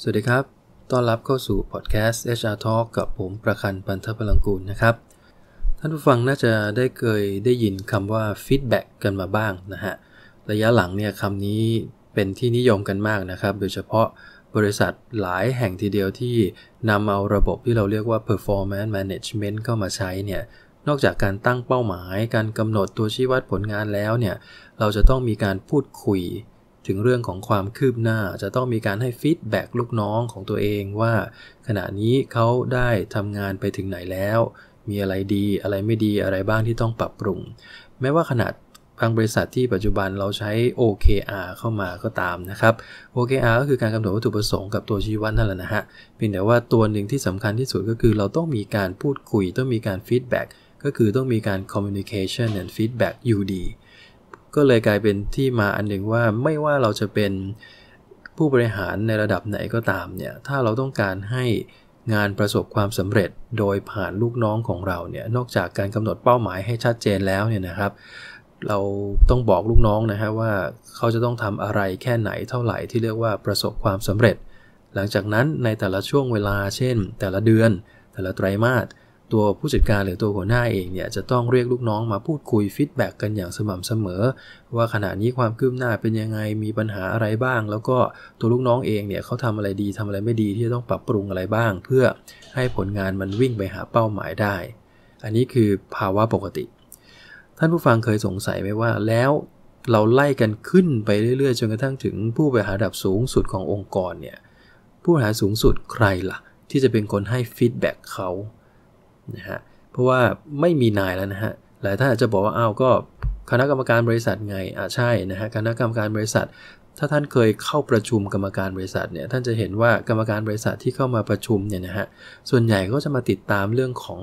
สวัสดีครับ ต้อนรับเข้าสู่พอดแคสต์ HR Talk กับผม ประคันปันทพลังกูลนะครับ ท่านผู้ฟังน่าจะได้เคยได้ยินคำว่า feedback กันมาบ้างนะฮะ ระยะหลังเนี่ยคำนี้เป็นที่นิยมกันมากนะครับ โดยเฉพาะบริษัทหลายแห่งทีเดียวที่นำเอาระบบที่เราเรียกว่า performance management เข้ามาใช้เนี่ยนอกจากการตั้งเป้าหมาย การกำหนดตัวชี้วัดผลงานแล้วเนี่ยเราจะต้องมีการพูดคุยถึงเรื่องของความคืบหน้าจะต้องมีการให้ฟีดแบ็กลูกน้องของตัวเองว่า ขณะนี้เขาได้ทำงานไปถึงไหนแล้ว มีอะไรดีอะไรไม่ดีอะไรบ้างที่ต้องปรับปรุงแม้ว่าขนาดบางบริษัทที่ปัจจุบันเราใช้ OKR เข้ามาก็ตามนะครับ OKR ก็คือการกำหนดวัตถุประสงค์กับตัวชี้วัดนั่นแหละนะฮะเพียงแต่ว่าตัวหนึ่งที่สำคัญที่สุดก็คือเราต้องมีการพูดคุย ต้องมีการฟีดแบ็กก็คือต้องมีการ communication and feedback อยู่ดีก็เลยกลายเป็นที่มาอันหนึ่งว่าไม่ว่าเราจะเป็นผู้บริหารในระดับไหนก็ตามเนี่ยถ้าเราต้องการให้งานประสบความสำเร็จโดยผ่านลูกน้องของเราเนี่ยนอกจากการกำหนดเป้าหมายให้ชัดเจนแล้วเนี่ยนะครับ เราต้องบอกลูกน้องนะฮะว่าเขาจะต้องทำอะไรแค่ไหนเท่าไหร่ที่เรียกว่าประสบความสำเร็จ หลังจากนั้นในแต่ละช่วงเวลาเช่นแต่ละเดือน แต่ละไตรมาสตัวผู้จัดการหรือตัวหัวหน้าเองเนี่ยจะต้องเรียกลูกน้องมาพูดคุยฟีดแบ็กกันอย่างสม่ำเสมอ ว่าขณะนี้ความคืบหน้าเป็นยังไงมีปัญหาอะไรบ้าง แล้วก็ตัวลูกน้องเองเนี่ยเขาทำอะไรดีทำอะไรไม่ดีที่จะต้องปรับปรุงอะไรบ้าง เพื่อให้ผลงานมันวิ่งไปหาเป้าหมายได้ อันนี้คือภาวะปกติ ท่านผู้ฟังเคยสงสัยไหมว่าแล้วเราไล่กันขึ้นไปเรื่อยๆจนกระทั่งถึงผู้บริหารระดับสูงสุดขององค์กรเนี่ยผู้บริหารสูงสุดใครละ่ะ ที่จะเป็นคนให้ฟีดแบ็กเขานะฮะเพราะว่าไม่มีนายแล้วนะฮะ หลายท่านอาจจะบอกว่าอ้าวก็คณะกรรมการบริษัทไงอ่าใช่นะฮะคณะกรรมการบริษัท ถ้าท่านเคยเข้าประชุมกรรมการบริษัทเนี่ยท่านจะเห็นว่ากรรมการบริษัทที่เข้ามาประชุมเนี่ยนะฮะ ส่วนใหญ่ก็จะมาติดตามเรื่องของ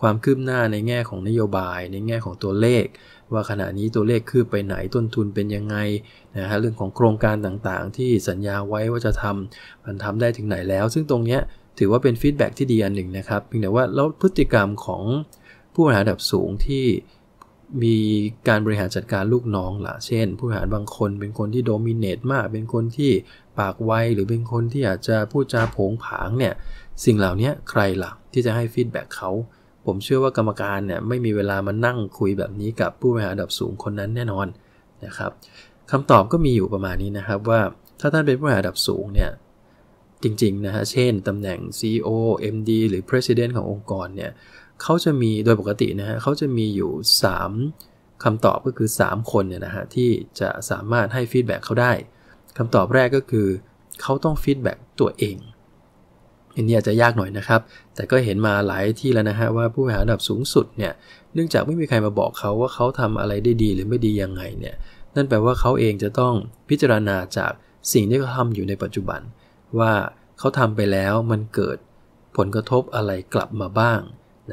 ความคืบหน้าในแง่ของนโยบาย ในแง่ของตัวเลข ว่าขณะนี้ตัวเลขคืบไปไหนต้นทุนเป็นยังไงนะฮะเรื่องของโครงการต่างๆ ที่สัญญาไว้ว่าจะทำมันทำได้ถึงไหนแล้ว ซึ่งตรงเนี้ยถือว่าเป็นฟีดแบ็ที่ดีอันหนึ่งนะครับเพียงแต่ว่าแล้วพฤติกรรมของผู้บริหารระดับสูงที่มีการบริหารจัดการลูกน้องล่ะเช่นผู้บริหารบางคนเป็นคนที่โดมิเนตมาก เป็นคนที่ปากไวหรือเป็นคนที่อาจจะพูดจาผงผางเนี่ยสิ่งเหล่านี้ใครล่ะที่จะให้ฟีดแบ็กเขาผมเชื่อว่ากรรมการเนี่ยไม่มีเวลามานั่งคุยแบบนี้กับผู้บริหารระดับสูงคนนั้นแน่นอนนะครับคำตอบก็มีอยู่ประมาณนี้นะครับว่า ถ้าท่านเป็นผู้บริหารระดับสูงเนี่ยจริงๆนะฮะ เช่นตำแหน่ง CEO MD หรือ President ขององค์กรเนี่ยเขาจะมีโดยปกตินะฮะเขาจะมีอยู่ 3 คำตอบก็คือ 3 คนเนี่ยนะฮะที่จะสามารถให้ฟีดแบ็เขาได้ คำตอบแรกก็คือเขาต้องฟีดแบ็ตัวเอง อันนี้อาจจะยากหน่อยนะครับ แต่ก็เห็นมาหลายที่แล้วนะฮะว่าผู้บริหารระดับสูงสุดเนี่ย เนื่องจากไม่มีใครมาบอกเขาว่าเขาทำอะไรได้ดีหรือไม่ดียังไงเนี่ย นั่นแปลว่าเขาเองจะต้องพิจารณาจากสิ่งที่เขาทำอยู่ในปัจจุบันเว่าเขาทำไปแล้วมันเกิดผลกระทบอะไรกลับมาบ้าง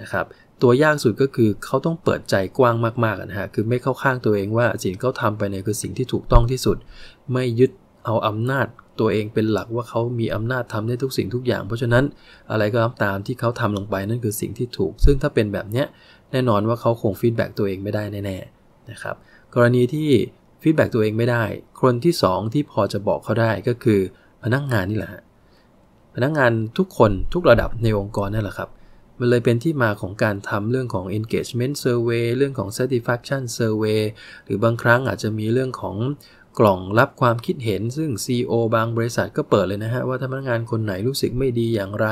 นะครับตัวยากสุดก็คือเขาต้องเปิดใจกว้างมากๆนะฮะคือไม่เข้าข้างตัวเองว่าสิ่งเขาทำไปเนี่ยคือสิ่งที่ถูกต้องที่สุด ไม่ยึดเอาอำนาจตัวเองเป็นหลักว่าเขามีอำนาจทำได้ทุกสิ่งทุกอย่าง เพราะฉะนั้นอะไรก็ตามที่เขาทำลงไปนั่นคือสิ่งที่ถูก ซึ่งถ้าเป็นแบบเนี้ยแน่นอนว่าเขาคงฟีดแบ็กตัวเองไม่ได้แน่ๆนะครับกรณีที่ฟีดแบ็กตัวเองไม่ได้ คนที่2ที่พอจะบอกเขาได้ก็คือพนักงานนี่แหละ พนักงานทุกคนทุกระดับในองค์กรนั่นแหละครับ มันเลยเป็นที่มาของการทำเรื่องของ engagement survey เรื่องของ satisfaction survey หรือบางครั้งอาจจะมีเรื่องของกล่องรับความคิดเห็นซึ่ง CEO บางบริษัทก็เปิดเลยนะฮะ ว่าาพนักงานคนไหนรู้สึกไม่ดีอย่างไร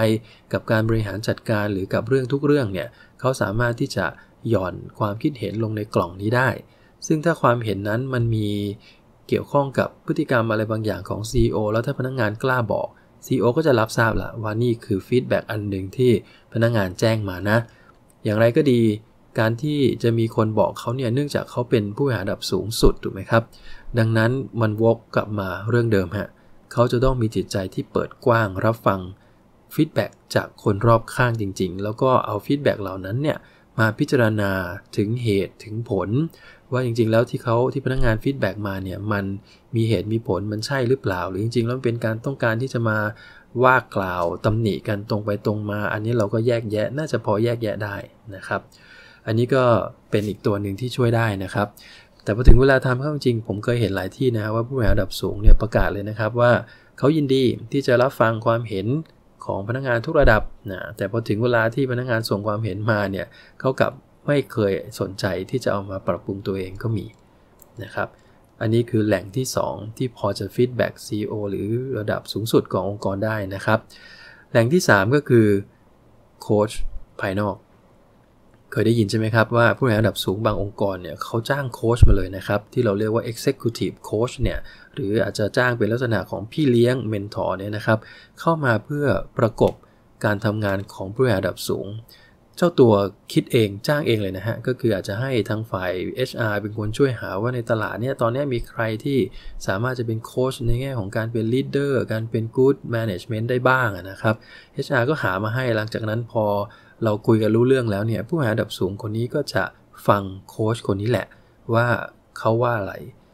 กับการบริหารจัดการหรือกับเรื่องทุกเรื่องเนี่ยเขาสามารถที่จะหย่อนความคิดเห็นลงในกล่องนี้ได้ ซึ่งถ้าความเห็นนั้นมันมีเกี่ยวข้องกับพฤติกรรมอะไรบางอย่างของ CEO แล้วถ้าพนักงงานกล้าบอก CEO ก็จะรับทราบละว่านี่คือฟีดแบ็อันหนึ่งที่พนักงงานแจ้งมานะ อย่างไรก็ดี การที่จะมีคนบอกเขาเนี่ยเนื่องจากเขาเป็นผู้หาดับสูงสุดถูกไหมครับ ดังนั้นมันวกกลับมาเรื่องเดิมฮะเขาจะต้องมีจิตใจที่เปิดกว้างรับฟังฟีดแบ็จากคนรอบข้างจริงๆ แล้วก็เอาฟีดแบ็เหล่านั้นเนี่ยมาพิจารณาถึงเหตุถึงผลว่าจริงๆแล้วที่เขาที่พนักงงานฟีดแบ็กมาเนี่ยมันมีเหตุมีผลมันใช่หรือเปล่าหรือจริงๆแล้วเป็นการต้องการที่จะมาว่ากล่าวตำหนิกันตรงไปตรงมาอันนี้เราก็แยกแยะน่าจะพอแยกแยะได้นะครับอันนี้ก็เป็นอีกตัวหนึ่งที่ช่วยได้นะครับ แต่พอถึงเวลาทำเข้าจริงผมเคยเห็นหลายที่นะว่าผู้บริหารระดับสูงเนี่ยประกาศเลยนะครับว่าเขายินดีที่จะรับฟังความเห็นของพนักงานทุกระดับนะแต่พอถึงเวลาที่พนักงานส่งความเห็นมาเนี่ยเขากับไม่เคยสนใจที่จะเอามาปรับปรุงตัวเองก็มีนะครับ อันนี้คือแหล่งที่ 2 ที่พอจะฟีดแบ็กซีอหรือระดับสูงสุดขององค์กรได้นะครับ แหล่งที่ 3 ก็คือโค้ชภายนอกคยได้ยินใช่ไหมครับว่าผู้บริหารระดับสูงบางองค์กรเนี่ย เขาจ้างโค้ชมาเลยนะครับ ที่เราเรียกว่า executive coach เนี่ย หรืออาจจะจ้างเป็นลักษณะของพี่เลี้ยงเมนทอร์เนี่ยนะครับ เข้ามาเพื่อประกบการทำงานของผู้บริหารระดับสูง เจ้าตัวคิดเองจ้างเองเลยนะฮะก็คืออาจจะให้ทางฝ่าย HR เป็นคนช่วยหาว่าในตลาดเนี่ยตอนนี้มีใครที่สามารถจะเป็นโค้ชในแง่ของการเป็นลีดเดอร์การเป็นกู๊ดแมネจเมนต์ได้บ้างนะครับ HR ก็หามาให้หลังจากนั้นพอเราคุยกันรู้เรื่องแล้วเนี่ยผู้หารดับสูงคนนี้ก็จะฟังโค้ชคนนี้แหละ ว่าเขาว่าอะไร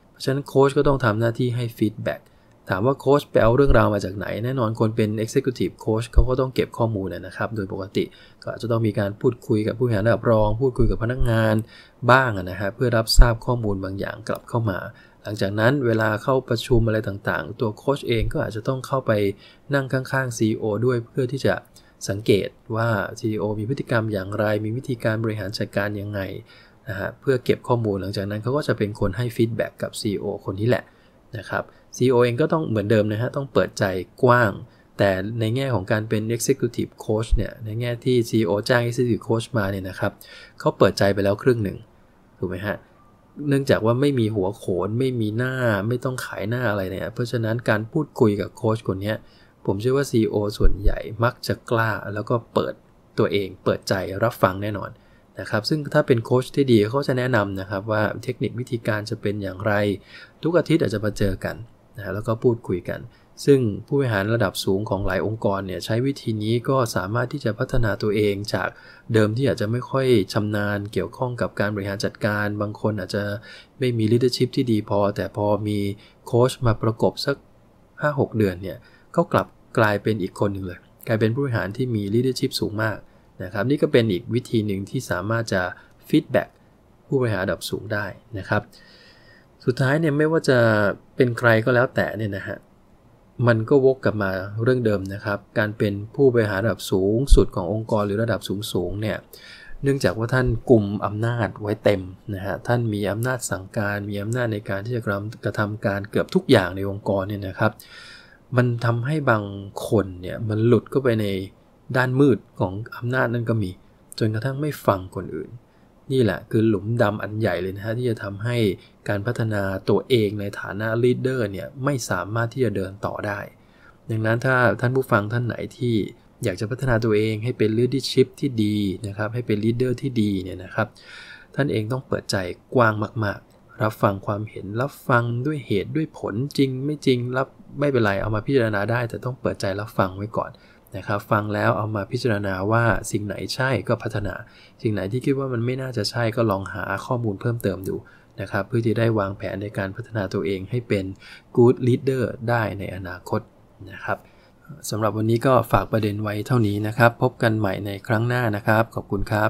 เพราะฉะนั้นโค้ชก็ต้องทำหน้าที่ให้ฟีดแบ็กถามว่าโค้ชไปเอาเรื่องราวมาจากไหน แน่นอนคนเป็น Executive Coach เขาก็ต้องเก็บข้อมูลนะครับ โดยปกติก็อาจจะต้องมีการพูดคุยกับผู้บริหารระดับรอง พูดคุยกับพนักงานบ้างนะฮะเพื่อรับทราบข้อมูลบางอย่างกลับเข้ามา หลังจากนั้นเวลาเข้าประชุมอะไรต่างๆ ตัวโค้ชเองก็อาจจะต้องเข้าไปนั่งข้างๆ CEO ด้วยเพื่อที่จะสังเกตว่า CEO มีพฤติกรรมอย่างไรมีวิธีการบริหารจัดการยังไงนะฮะเพื่อเก็บข้อมูลหลังจากนั้นเขาก็จะเป็นคนให้ฟีดแบ็กกับ CEO คนนี้แหละนะครับ CEO เองก็ต้องเหมือนเดิมนะฮะต้องเปิดใจกว้าง แต่ในแง่ของการเป็น Executive Coach เนี่ยในแง่ที่ CEO จ้าง Executive Coach มาเนี่ยนะครับเขาเปิดใจไปแล้วครึ่งหนึ่งถูกไหมฮะเนื่องจากว่าไม่มีหัวโขนไม่มีหน้า ไม่ต้องขายหน้าอะไรเนี่ยเพราะฉะนั้นการพูดคุยกับโค้ชคนนี้ผมเชื่อว่า CEO ส่วนใหญ่มักจะกล้าแล้วก็เปิดตัวเองเปิดใจรับฟังแน่นอนนะครับซึ่งถ้าเป็นโค้ชที่ดีเขาจะแนะนำนะครับว่าเทคนิควิธีการจะเป็นอย่างไร ทุกอาทิตย์อาจจะมาเจอกันนะแล้วก็พูดคุยกัน ซึ่งผู้บริหารระดับสูงของหลายองค์กรเนี่ยใช้วิธีนี้ก็สามารถที่จะพัฒนาตัวเองจากเดิมที่อาจจะไม่ค่อยชำนาญเกี่ยวข้องกับการบริหารจัดการบางคนอาจจะไม่มีลีดเดอร์ชิพที่ดีพอแต่พอมีโค้ชมาประกบสัก5-6เดือนเนี่ยเขากลับกลายเป็นอีกคนหนึ่งเลย กลายเป็นผู้บริหารที่มี leadership สูงมากนะครับ นี่ก็เป็นอีกวิธีหนึ่งที่สามารถจะ feedback ผู้บริหารระดับสูงได้นะครับ สุดท้ายเนี่ยไม่ว่าจะเป็นใครก็แล้วแต่เนี่ยนะฮะมันก็วกกลับมาเรื่องเดิมนะครับ การเป็นผู้บริหารระดับสูง สุดขององค์กรหรือระดับสูงสูงเนี่ยเนื่องจากว่าท่านกลุ่มอำนาจไว้เต็มนะฮะท่านมีอำนาจสั่งการ มีอำนาจในการที่จะกระทำการเกือบทุกอย่างในองค์กรเนี่ยนะครับมันทำให้บางคนเนี่ยมันหลุดเข้าไปในด้านมืดของอำนาจนั่นก็มี จนกระทั่งไม่ฟังคนอื่น นี่แหละคือหลุมดำอันใหญ่เลยนะฮะที่จะทำให้การพัฒนาตัวเองในฐานะลีดเดอร์เนี่ยไม่สามารถที่จะเดินต่อได้ดังนั้นถ้าท่านผู้ฟังท่านไหนที่อยากจะพัฒนาตัวเองให้เป็นลีดเดอร์ชิพที่ดีนะครับให้เป็นลีดเดอร์ที่ดีเนี่ยนะครับท่านเองต้องเปิดใจกว้างมากรับฟังความเห็นรับฟังด้วยเหตุด้วยผลจริง ไม่จริงรับไม่เป็นไร เอามาพิจารณาได้ แต่ต้องเปิดใจรับฟังไว้ก่อนนะครับ ฟังแล้วเอามาพิจารณาว่าสิ่งไหนใช่ก็พัฒนา สิ่งไหนที่คิดว่ามันไม่น่าจะใช่ก็ลองหาข้อมูลเพิ่มเติมดูนะครับเพื่อที่ได้วางแผนในการพัฒนาตัวเองให้เป็น good leader ได้ในอนาคตนะครับสำหรับวันนี้ก็ฝากประเด็นไว้เท่านี้นะครับ พบกันใหม่ในครั้งหน้านะครับขอบคุณครับ